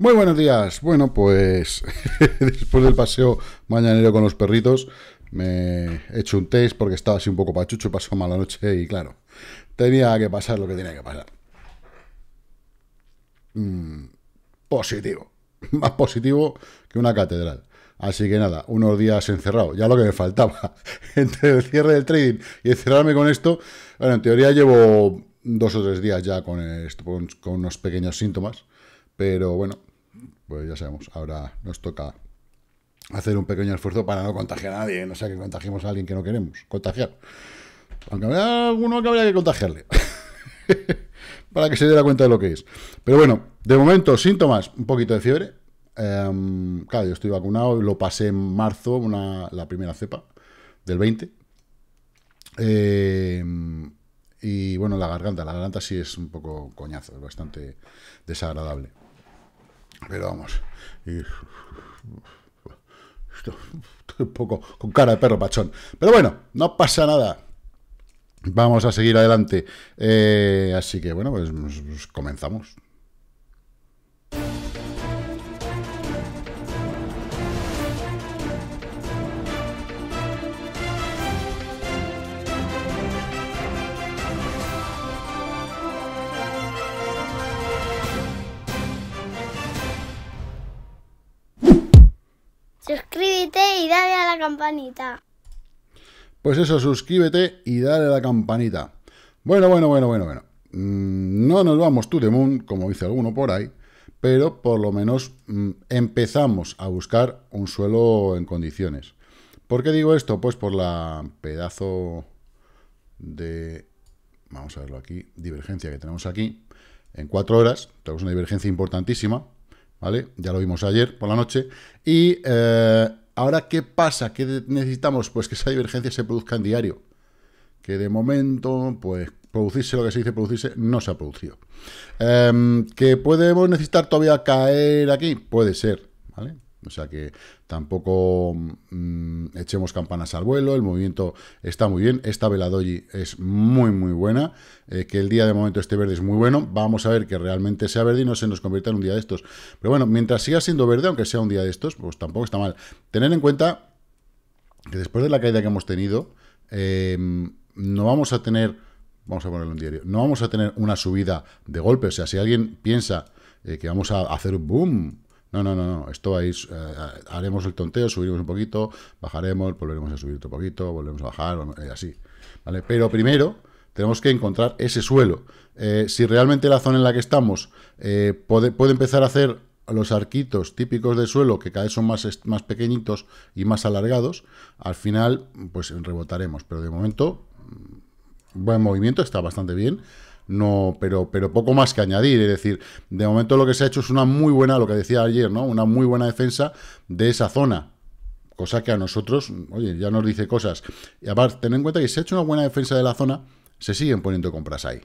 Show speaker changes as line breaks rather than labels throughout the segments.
Muy buenos días. Bueno, pues después del paseo mañanero con los perritos, me he hecho un test porque estaba así un poco pachucho, pasó mala noche y claro, tenía que pasar lo que tenía que pasar. Mm, positivo. Más positivo que una catedral. Así que nada, unos días encerrado, ya lo que me faltaba. Entre el cierre del trading y encerrarme con esto, bueno, en teoría llevo dos o tres días ya con, esto, con unos pequeños síntomas, pero bueno, pues ya sabemos, ahora nos toca hacer un pequeño esfuerzo para no contagiar a nadie, no sea que contagiemos a alguien que no queremos contagiar. Aunque habría alguno que habría que contagiarle. para que se la cuenta de lo que es. Pero bueno, de momento, síntomas, un poquito de fiebre. Em, claro, yo estoy vacunado, lo pasé en marzo, una, la primera cepa del 20. Em, y bueno, la garganta, la garganta sí es un poco coñazo, es bastante desagradable. Pero vamos. Estoy un poco con cara de perro pachón. Pero bueno, no pasa nada. Vamos a seguir adelante. Eh, así que bueno, pues comenzamos. campanita. Pues eso, suscríbete y dale la campanita. Bueno, bueno, bueno, bueno, bueno. Mm, no nos vamos to the moon, como dice alguno por ahí, pero por lo menos mm, empezamos a buscar un suelo en condiciones. ¿Por qué digo esto? Pues por la pedazo de... Vamos a verlo aquí, divergencia que tenemos aquí. En cuatro horas, tenemos una divergencia importantísima, ¿vale? Ya lo vimos ayer por la noche. Y eh, Ahora, ¿qué pasa? ¿Qué necesitamos? Pues que esa divergencia se produzca en diario. Que de momento, pues producirse lo que se dice producirse, no se ha producido. Em, ¿Que podemos necesitar todavía caer aquí? Puede ser, ¿vale? O sea que tampoco mm, echemos campanas al vuelo, el movimiento está muy bien, esta Veladoyi es muy muy buena, eh, que el día de momento esté verde es muy bueno, vamos a ver que realmente sea verde y no se nos convierta en un día de estos. Pero bueno, mientras siga siendo verde, aunque sea un día de estos, pues tampoco está mal. Tener en cuenta que después de la caída que hemos tenido, em, no vamos a tener, vamos a ponerlo en diario, no vamos a tener una subida de golpe, o sea, si alguien piensa eh, que vamos a hacer boom no, no, no, no. Esto ahí eh, eh, haremos el tonteo, subiremos un poquito, bajaremos, volveremos a subir otro poquito, volvemos a bajar, eh, así. ¿Vale? Pero primero tenemos que encontrar ese suelo. si realmente la zona en la que estamos puede, puede, empezar a hacer los arquitos típicos de suelo, que cada vez son más, más pequeñitos y más alargados, al final pues rebotaremos. Pero de momento, mm, buen movimiento, está bastante bien no, pero, pero poco más que añadir. Es decir, de momento lo que se ha hecho es una muy buena, lo que decía ayer, ¿no? Una muy buena defensa de esa zona. Cosa que a nosotros, oye, ya nos dice cosas. Y aparte, ten en cuenta que se ha hecho una buena defensa de la zona, se siguen poniendo compras ahí.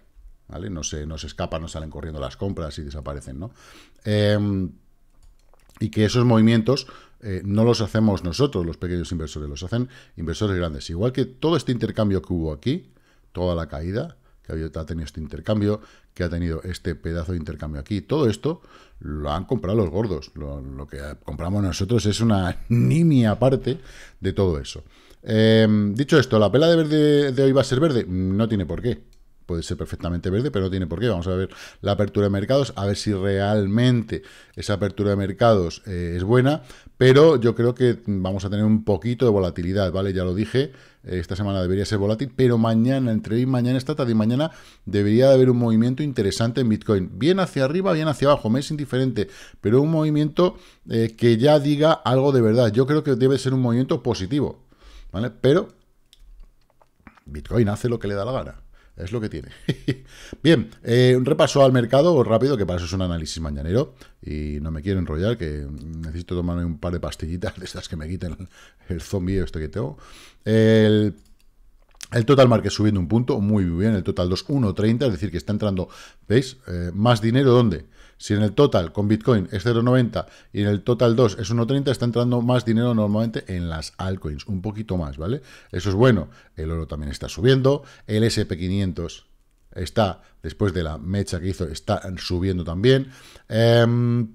¿Vale? No se, nos se escapan, no salen corriendo las compras y desaparecen, ¿no? Em, y que esos movimientos eh, no los hacemos nosotros, los pequeños inversores, los hacen inversores grandes. Igual que todo este intercambio que hubo aquí, toda la caída, que ha tenido este intercambio, que ha tenido este pedazo de intercambio aquí. Todo esto lo han comprado los gordos. Lo, que compramos nosotros es una nimia parte de todo eso. Em, dicho esto, ¿la pela de verde de hoy va a ser verde? No tiene por qué. Puede ser perfectamente verde, pero no tiene por qué. Vamos a ver la apertura de mercados, a ver si realmente esa apertura de mercados eh, es buena. Pero yo creo que vamos a tener un poquito de volatilidad, ¿vale? Ya lo dije. Eh, esta semana debería ser volátil, pero mañana, entre hoy y mañana, esta tarde y mañana, debería haber un movimiento interesante en Bitcoin. Bien hacia arriba, bien hacia abajo, me es indiferente, pero un movimiento eh, que ya diga algo de verdad. Yo creo que debe ser un movimiento positivo, ¿vale? Pero Bitcoin hace lo que le da la gana. Es lo que tiene. Bien, eh, un repaso al mercado rápido, que para eso es un análisis mañanero. Y no me quiero enrollar, que necesito tomarme un par de pastillitas de esas que me quiten el, zombie este que tengo. El, total market subiendo un punto, muy bien. El total 2,130, es decir, que está entrando, ¿veis? Eh, más dinero, ¿dónde? Si en el total con Bitcoin es 0,90 y en el total 2 es 1,30, está entrando más dinero normalmente en las altcoins, un poquito más, ¿vale? Eso es bueno. El oro también está subiendo, el SP500 está, después de la mecha que hizo, está subiendo también. Em,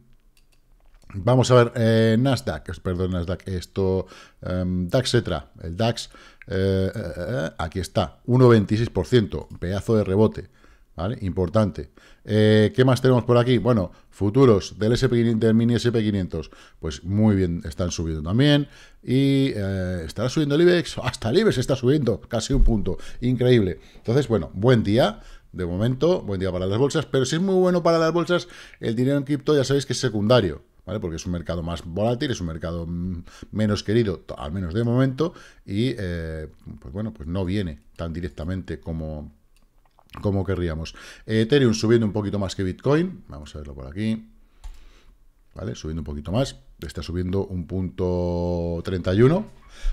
vamos a ver, eh, Nasdaq, perdón, Nasdaq, esto, em, DAX, etcétera, el DAX, eh, eh, aquí está, 1,26%, pedazo de rebote. ¿vale? Importante. Eh, ¿Qué más tenemos por aquí? Bueno, futuros del, SP, del mini SP500, pues muy bien, están subiendo también. Y eh, estará subiendo el IBEX, hasta el IBEX está subiendo, casi un punto, increíble. Entonces, bueno, buen día. De momento, buen día para las bolsas, pero si es muy bueno para las bolsas, el dinero en cripto ya sabéis que es secundario. ¿Vale? Porque es un mercado más volátil, es un mercado mm, menos querido, al menos de momento, y eh, pues bueno, pues no viene tan directamente como, como querríamos. Ethereum subiendo un poquito más que Bitcoin. Vamos a verlo por aquí. ¿Vale? Subiendo un poquito más. Está subiendo un punto 31.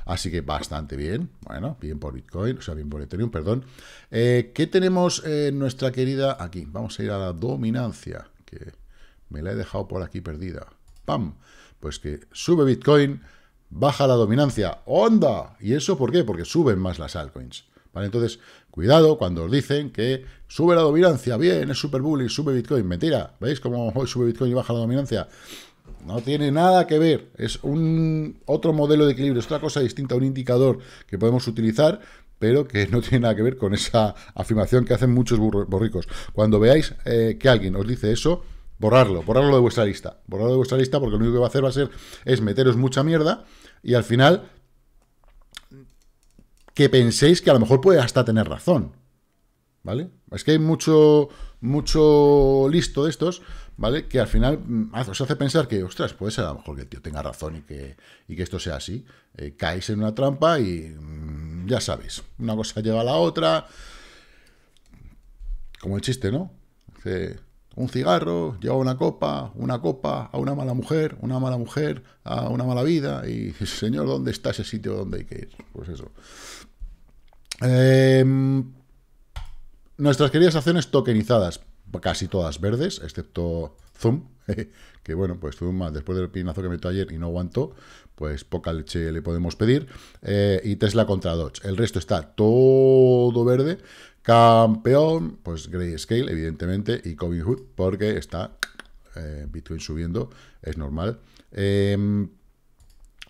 Así que bastante bien. Bueno, bien por Bitcoin, o sea, bien por Ethereum, perdón. Eh, ¿Qué tenemos eh, en nuestra querida aquí? Vamos a ir a la dominancia, que me la he dejado por aquí perdida. ¡Pam! Pues que sube Bitcoin, baja la dominancia. ¡Onda! ¿Y eso por qué? Porque suben más las altcoins. ¿Vale? Entonces, Cuidado cuando os dicen que sube la dominancia, bien, es super bullish, sube Bitcoin. Mentira, ¿veis cómo sube Bitcoin y baja la dominancia? No tiene nada que ver, es un otro modelo de equilibrio, es otra cosa distinta, un indicador que podemos utilizar, pero que no tiene nada que ver con esa afirmación que hacen muchos borricos. Cuando veáis eh, que alguien os dice eso, borrarlo, borrarlo de vuestra lista, borrarlo de vuestra lista porque lo único que va a hacer va a ser es meteros mucha mierda y al final que penséis que a lo mejor puede hasta tener razón. ¿Vale? Es que hay mucho, mucho listo de estos, ¿vale? Que al final mm, os hace pensar que, ostras, puede ser a lo mejor que el tío tenga razón y que, y que esto sea así. Eh, caéis en una trampa y mm, ya sabéis, una cosa lleva a la otra. Como el chiste, ¿no? un cigarro, lleva una copa, una copa, a una mala mujer, una mala mujer, a una mala vida, y señor, ¿dónde está ese sitio donde hay que ir? Pues eso. Em, nuestras queridas acciones tokenizadas, casi todas verdes, excepto Zoom, que bueno, pues Zoom, después del pinazo que metió ayer y no aguantó, pues poca leche le podemos pedir. Eh, y Tesla contra Dodge. El resto está todo verde. Campeón, pues scale evidentemente, y Coving Hood, porque está eh, Bitcoin subiendo, es normal. Em,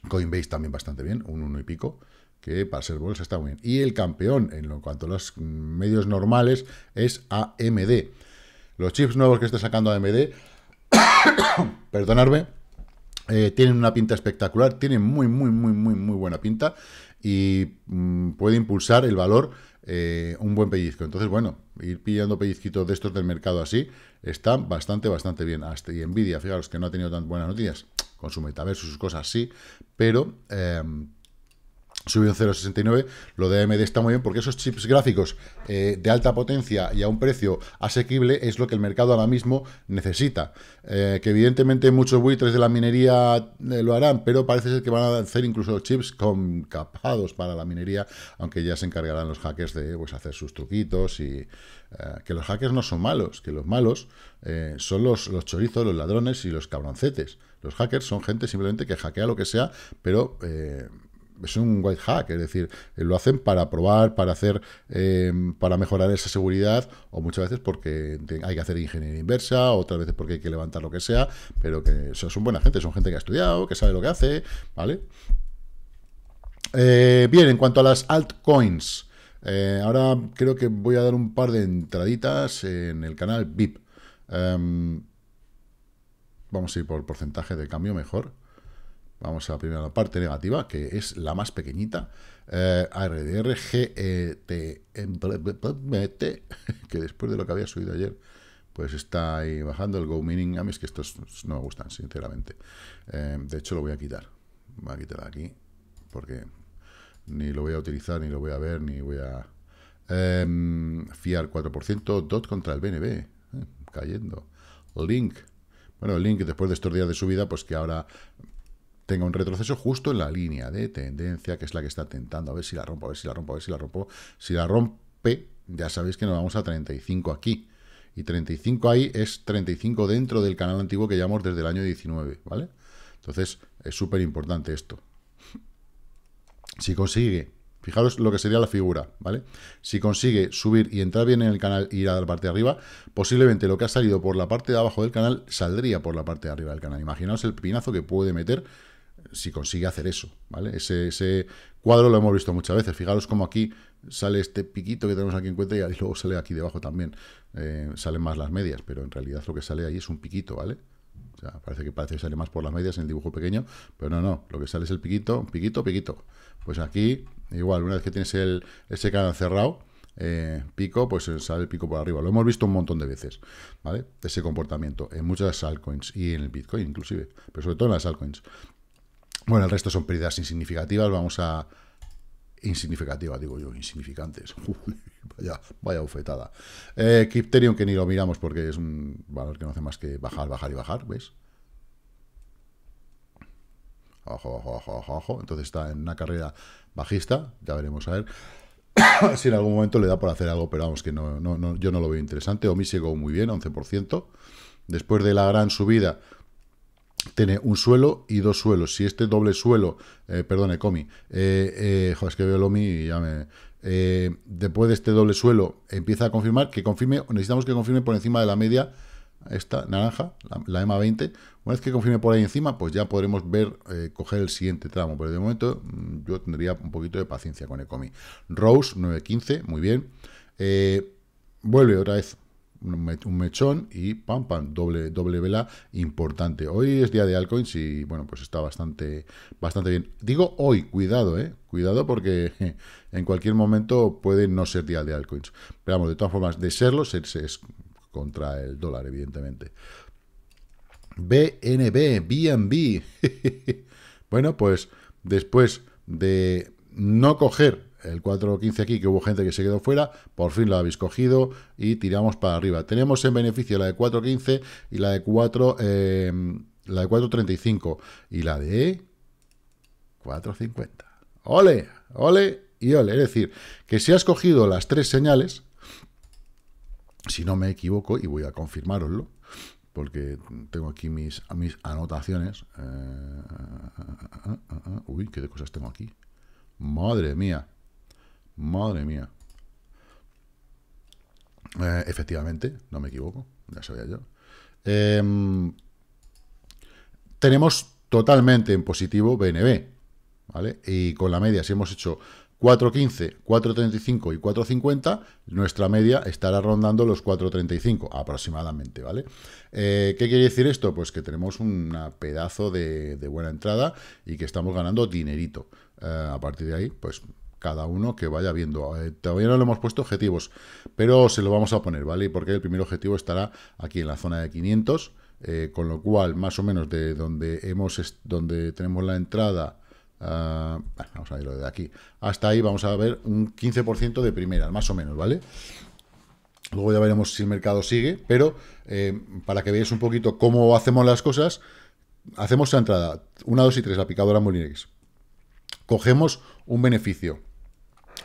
Coinbase también bastante bien, un uno y pico, que para ser bolsa está muy bien. Y el campeón, en lo cuanto a los medios normales, es AMD. Los chips nuevos que está sacando AMD, perdonadme, eh, tienen una pinta espectacular, tienen muy, muy, muy, muy, muy buena pinta y mm, puede impulsar el valor eh, un buen pellizco. Entonces, bueno, ir pillando pellizquitos de estos del mercado así está bastante, bastante bien. Hasta, y Nvidia, fijaros que no ha tenido tan buenas noticias con su metaverso, sus cosas sí, pero em, subió un 0,69. Lo de AMD está muy bien porque esos chips gráficos eh, de alta potencia y a un precio asequible es lo que el mercado ahora mismo necesita. Eh, que evidentemente muchos buitres de la minería eh, lo harán, pero parece ser que van a hacer incluso chips con capados para la minería, aunque ya se encargarán los hackers de pues, hacer sus truquitos y que los hackers no son malos, que los malos son los, los chorizos, los ladrones y los cabroncetes. Los hackers son gente simplemente que hackea lo que sea, pero es un white hack, es decir, eh, lo hacen para probar, para hacer, eh, para mejorar esa seguridad, o muchas veces porque hay que hacer ingeniería inversa, otras veces porque hay que levantar lo que sea, pero que son buena gente, son gente que ha estudiado, que sabe lo que hace, ¿vale? Eh, bien, en cuanto a las altcoins, ahora creo que voy a dar un par de entraditas en el canal VIP. Em, vamos a ir por porcentaje de cambio mejor. Vamos a la primera parte negativa, que es la más pequeñita. Eh, e que después de lo que había subido ayer, pues está ahí bajando el Go Mining. A mí es que estos no me gustan, sinceramente. Eh, de hecho, lo voy a quitar. Voy a quitar aquí, porque ni lo voy a utilizar, ni lo voy a ver, ni voy a... Em, fiar 4%, DOT contra el BNB, eh, cayendo. Link, bueno, el Link después de estos días de subida, pues que ahora tenga un retroceso justo en la línea de tendencia, que es la que está tentando, a ver si la rompo, a ver si la rompo, a ver si la rompo. Si la rompe, ya sabéis que nos vamos a 35 aquí. Y 35 ahí es 35 dentro del canal antiguo que llevamos desde el año 19, ¿vale? Entonces, es súper importante esto. Si consigue, fijaros lo que sería la figura, ¿vale? Si consigue subir y entrar bien en el canal e ir a la parte de arriba, posiblemente lo que ha salido por la parte de abajo del canal saldría por la parte de arriba del canal. Imaginaos el pinazo que puede meter si consigue hacer eso, ¿vale? Ese, cuadro lo hemos visto muchas veces. Fijaros cómo aquí sale este piquito que tenemos aquí en cuenta y luego sale aquí debajo también. Eh, salen más las medias, pero en realidad lo que sale ahí es un piquito, ¿vale? parece que parece sale más por las medias en el dibujo pequeño, pero no, no. Lo que sale es el piquito, piquito, piquito. Pues aquí, igual, una vez que tienes ese canal cerrado, eh, pico, pues sale el pico por arriba. Lo hemos visto un montón de veces, ¿vale? Ese comportamiento en muchas altcoins y en el Bitcoin inclusive, pero sobre todo en las altcoins. Bueno, el resto son pérdidas insignificativas. Vamos a... insignificativas, digo yo, insignificantes. vaya, vaya bufetada. Eh, que ni lo miramos porque es un valor que no hace más que bajar, bajar y bajar, ¿ves? Ojo, ojo, ojo, ojo, ojo. Entonces está en una carrera bajista. Ya veremos a ver si en algún momento le da por hacer algo, pero vamos, que no, yo no lo veo interesante. Omi llegó muy bien, 11%. Después de la gran subida tiene un suelo y dos suelos. Si este doble suelo, Perdón, eh, perdone, eh, eh, es que veo el omi y ya me... después de este doble suelo empieza a confirmar, que confirme, necesitamos que confirme por encima de la media esta naranja, la, la EMA20. Una vez que confirme por ahí encima, pues ya podremos ver, coger el siguiente tramo. Pero de momento mm, yo tendría un poquito de paciencia con Ecomi. Rose, 915, muy bien. vuelve otra vez un mechón y pam, pam, doble, vela importante. Hoy es día de altcoins y bueno, pues está bastante, bastante bien. Digo hoy, cuidado, eh, cuidado porque en cualquier momento puede no ser día de altcoins. Pero vamos, de todas formas, de serlo es, es contra el dólar, evidentemente. BNB, BNB. bueno, pues después de no coger el 4.15 aquí, que hubo gente que se quedó fuera, por fin lo habéis cogido y tiramos para arriba. Tenemos en beneficio la de 4.15 y la de 4... la de 4.35 y la de 4.50. ¡Ole! ¡Ole! Y ole. Es decir, que si has cogido las tres señales, si no me equivoco, y voy a confirmaroslo porque tengo aquí mis, anotaciones. uy, qué de cosas tengo aquí. Madre mía. Madre mía. Eh, efectivamente, no me equivoco, ya sabía yo. Em, tenemos totalmente en positivo BNB, ¿vale? Y con la media, si hemos hecho 4.15, 4.35 y 4.50, nuestra media estará rondando los 4.35 aproximadamente, ¿vale? Eh, ¿Qué quiere decir esto? Pues que tenemos un pedazo de, buena entrada y que estamos ganando dinerito. Eh, a partir de ahí, pues cada uno que vaya viendo. Eh, todavía no le hemos puesto objetivos, pero se lo vamos a poner, ¿vale? Porque el primer objetivo estará aquí en la zona de 500, eh, con lo cual, más o menos de donde, hemos, donde tenemos la entrada... Ah, vamos a irlo de aquí. Hasta ahí vamos a ver un 15% de primeras, más o menos, ¿vale? Luego ya veremos si el mercado sigue, pero eh, para que veáis un poquito cómo hacemos las cosas, hacemos la entrada una, dos y 3, la picadora Molinex. Cogemos un beneficio,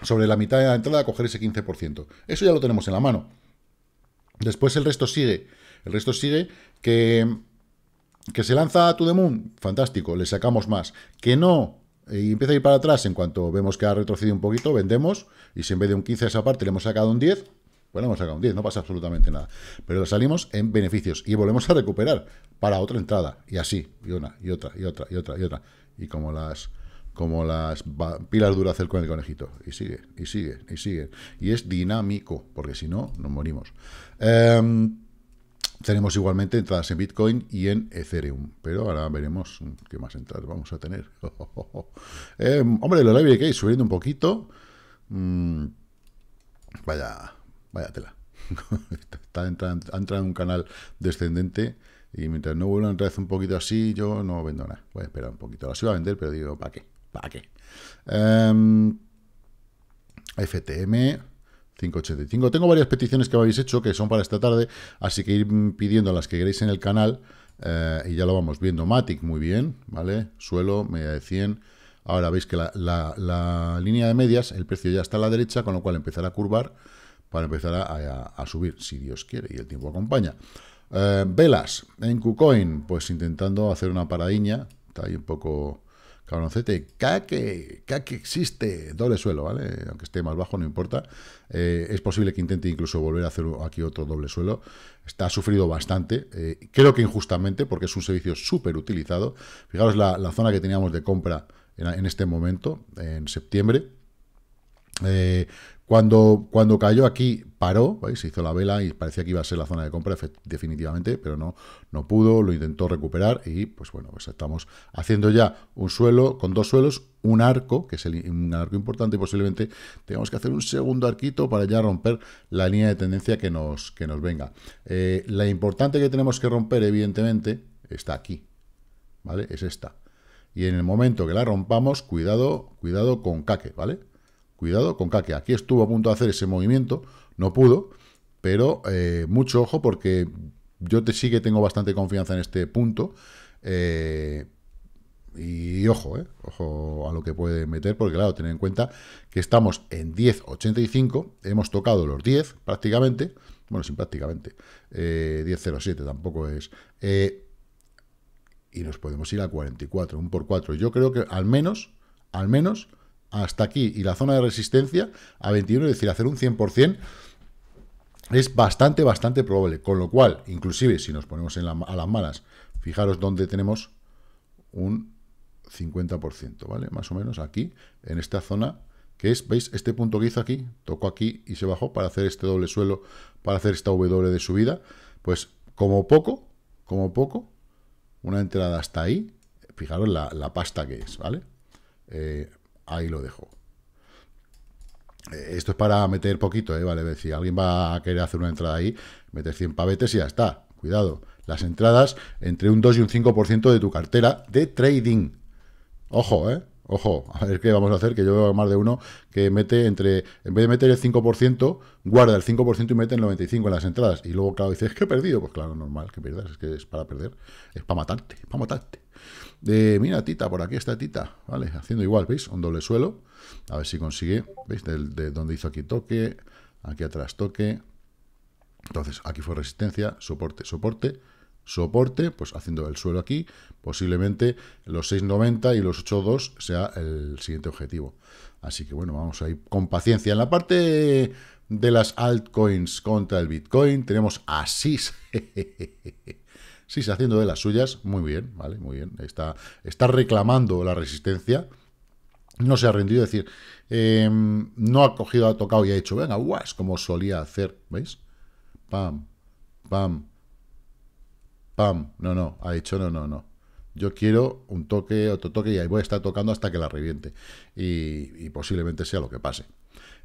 sobre la mitad de la entrada a coger ese 15%. Eso ya lo tenemos en la mano. Después el resto sigue. El resto sigue que, que se lanza a To Moon. Fantástico, le sacamos más. Que no, eh, y empieza a ir para atrás en cuanto vemos que ha retrocedido un poquito, vendemos, y si en vez de un 15 a esa parte le hemos sacado un 10, bueno, hemos sacado un 10, no pasa absolutamente nada. Pero salimos en beneficios y volvemos a recuperar para otra entrada, y así, y una, y otra, y otra, y otra, y otra. Y como las como las pilas duras con el conejito. Y sigue, y sigue, y sigue. Y es dinámico, porque si no, nos morimos. Em, tenemos igualmente entradas en Bitcoin y en Ethereum, pero ahora veremos qué más entradas vamos a tener. Em, hombre, lo live que subiendo un poquito. Mm, vaya, vaya tela. Está, entra, ha entrado en un canal descendente y mientras no vuelva a entrar un poquito así, yo no vendo nada. Voy a esperar un poquito. Las iba a vender, pero digo, ¿para qué? ¿Para qué? FTM... Em, 585. Tengo varias peticiones que habéis hecho que son para esta tarde, así que ir pidiendo las que queréis en el canal eh, y ya lo vamos viendo. Matic, muy bien, ¿vale? Suelo, media de 100. Ahora veis que la, línea de medias, el precio ya está a la derecha, con lo cual empezará a curvar para empezar a, subir, si Dios quiere y el tiempo acompaña. Eh, velas en KuCoin, pues intentando hacer una paradiña, está ahí un poco Cabroncete, cada que, que existe, doble suelo, ¿vale? Aunque esté más bajo, no importa. Eh, es posible que intente incluso volver a hacer aquí otro doble suelo. Está sufrido bastante, eh, creo que injustamente, porque es un servicio súper utilizado. Fijaros la, zona que teníamos de compra en, en este momento, en septiembre. Eh, cuando, cayó aquí, paró, se hizo la vela y parecía que iba a ser la zona de compra definitivamente, pero no, no pudo, lo intentó recuperar y pues bueno, pues estamos haciendo ya un suelo con dos suelos, un arco, que es un arco importante y posiblemente tengamos que hacer un segundo arquito para ya romper la línea de tendencia que nos, que nos venga. Eh, la importante que tenemos que romper, evidentemente, está aquí, ¿vale? Es esta. Y en el momento que la rompamos, cuidado, cuidado con caque, ¿vale? Cuidado con Kake. Aquí estuvo a punto de hacer ese movimiento, no pudo, pero eh, mucho ojo porque yo te, sí que tengo bastante confianza en este punto. Eh, y, ojo, eh, ojo a lo que puede meter, porque claro, tener en cuenta que estamos en 10.85, hemos tocado los 10 prácticamente, bueno, sin prácticamente, 10.07 tampoco es, y nos podemos ir a 44, un por 4. Yo creo que al menos, al menos, hasta aquí y la zona de resistencia a 21, es decir, hacer un 100%, es bastante, bastante probable. Con lo cual, inclusive si nos ponemos en a las malas, fijaros dónde tenemos un 50%, ¿vale? Más o menos aquí, en esta zona, que es, ¿veis? Este punto que hizo aquí, tocó aquí y se bajó para hacer este doble suelo, para hacer esta W de subida. Pues como poco, como poco, una entrada hasta ahí, fijaros la, pasta que es, ¿vale? Eh, ahí lo dejo. Eh, esto es para meter poquito, ¿eh? ¿vale? Si alguien va a querer hacer una entrada ahí, meter 100 pavetes y ya está. Cuidado. Las entradas entre un 2 y un 5% de tu cartera de trading. Ojo, ¿eh? Ojo, a ver qué vamos a hacer, que yo veo más de uno que mete entre, en vez de meter el 5%, guarda el 5% y mete el 95% en las entradas. Y luego, claro, dices, es que he perdido. Pues claro, normal que pierdas, es que es para perder, es para matarte, es para matarte. De, mira, Tita, por aquí está Tita, ¿vale? Haciendo igual, ¿veis? Un doble suelo. A ver si consigue, ¿veis? De, donde hizo aquí toque, aquí atrás toque. Entonces, aquí fue resistencia, soporte, soporte, soporte, pues haciendo el suelo aquí, posiblemente los 6.90 y los 8.2 sea el siguiente objetivo. Así que bueno, vamos a ir con paciencia. En la parte de las altcoins contra el Bitcoin tenemos Asis. sí está haciendo de las suyas, muy bien, ¿vale? Muy bien, está, está reclamando la resistencia, no se ha rendido, es decir, em, no ha cogido, ha tocado y ha hecho, venga, guas, como solía hacer, ¿veis? Pam, pam, pam, no, no, ha dicho no, no, no. Yo quiero un toque, otro toque, y ahí voy a estar tocando hasta que la reviente. Y, posiblemente sea lo que pase.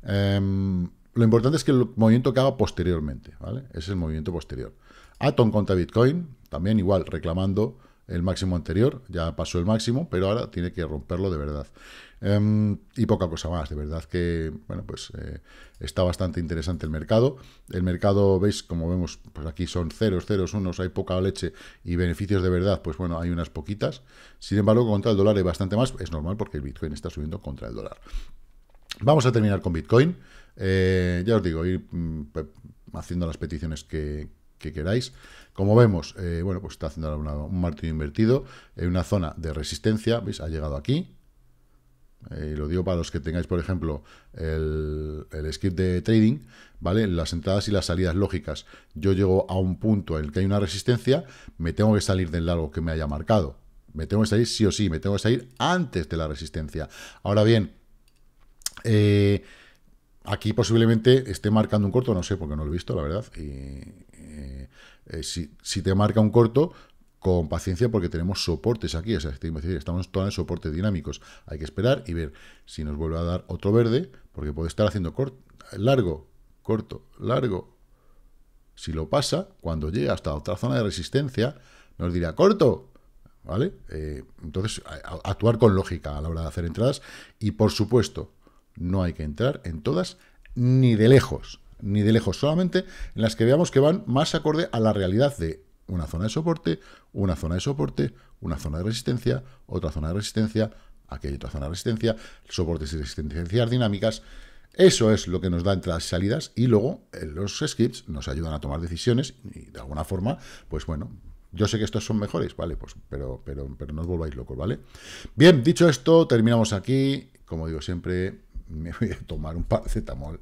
Em, lo importante es que el movimiento que haga posteriormente, ¿vale? es el movimiento posterior. Atom contra Bitcoin, también igual reclamando el máximo anterior, ya pasó el máximo, pero ahora tiene que romperlo de verdad. Em, y poca cosa más, de verdad que, bueno, pues eh, está bastante interesante el mercado. El mercado, veis, como vemos, pues aquí son ceros, ceros, unos, hay poca leche y beneficios de verdad, pues bueno, hay unas poquitas. Sin embargo, contra el dólar hay bastante más, es normal porque el Bitcoin está subiendo contra el dólar. Vamos a terminar con Bitcoin. Eh, ya os digo, ir mm, haciendo las peticiones que, que queráis. Como vemos, eh, bueno, pues está haciendo un martillo invertido en eh, una zona de resistencia, ¿veis? Ha llegado aquí. y eh, lo digo para los que tengáis, por ejemplo, el, el script de trading, ¿vale? Las entradas y las salidas lógicas. Yo llego a un punto en el que hay una resistencia, me tengo que salir del largo que me haya marcado. Me tengo que salir sí o sí, me tengo que salir antes de la resistencia. Ahora bien, aquí posiblemente esté marcando un corto, no sé, porque no lo he visto, la verdad, eh, si, te marca un corto, con paciencia porque tenemos soportes aquí, o sea, estamos todos en soportes dinámicos. Hay que esperar y ver si nos vuelve a dar otro verde, porque puede estar haciendo corto, largo, corto, largo. Si lo pasa, cuando llega hasta otra zona de resistencia, nos dirá corto, ¿vale? Eh, entonces, actuar con lógica a la hora de hacer entradas y, por supuesto, no hay que entrar en todas ni de lejos ni de lejos, solamente en las que veamos que van más acorde a la realidad de una zona de soporte, una zona de soporte, una zona de resistencia, otra zona de resistencia, aquí hay otra zona de resistencia, soportes y resistencias dinámicas. Eso es lo que nos da entre las salidas y luego eh, los scripts nos ayudan a tomar decisiones y de alguna forma, pues bueno, yo sé que estos son mejores, ¿vale? Pues, pero, pero, pero no os volváis locos, ¿vale? Bien, dicho esto, terminamos aquí. Como digo siempre, me voy a tomar un tamol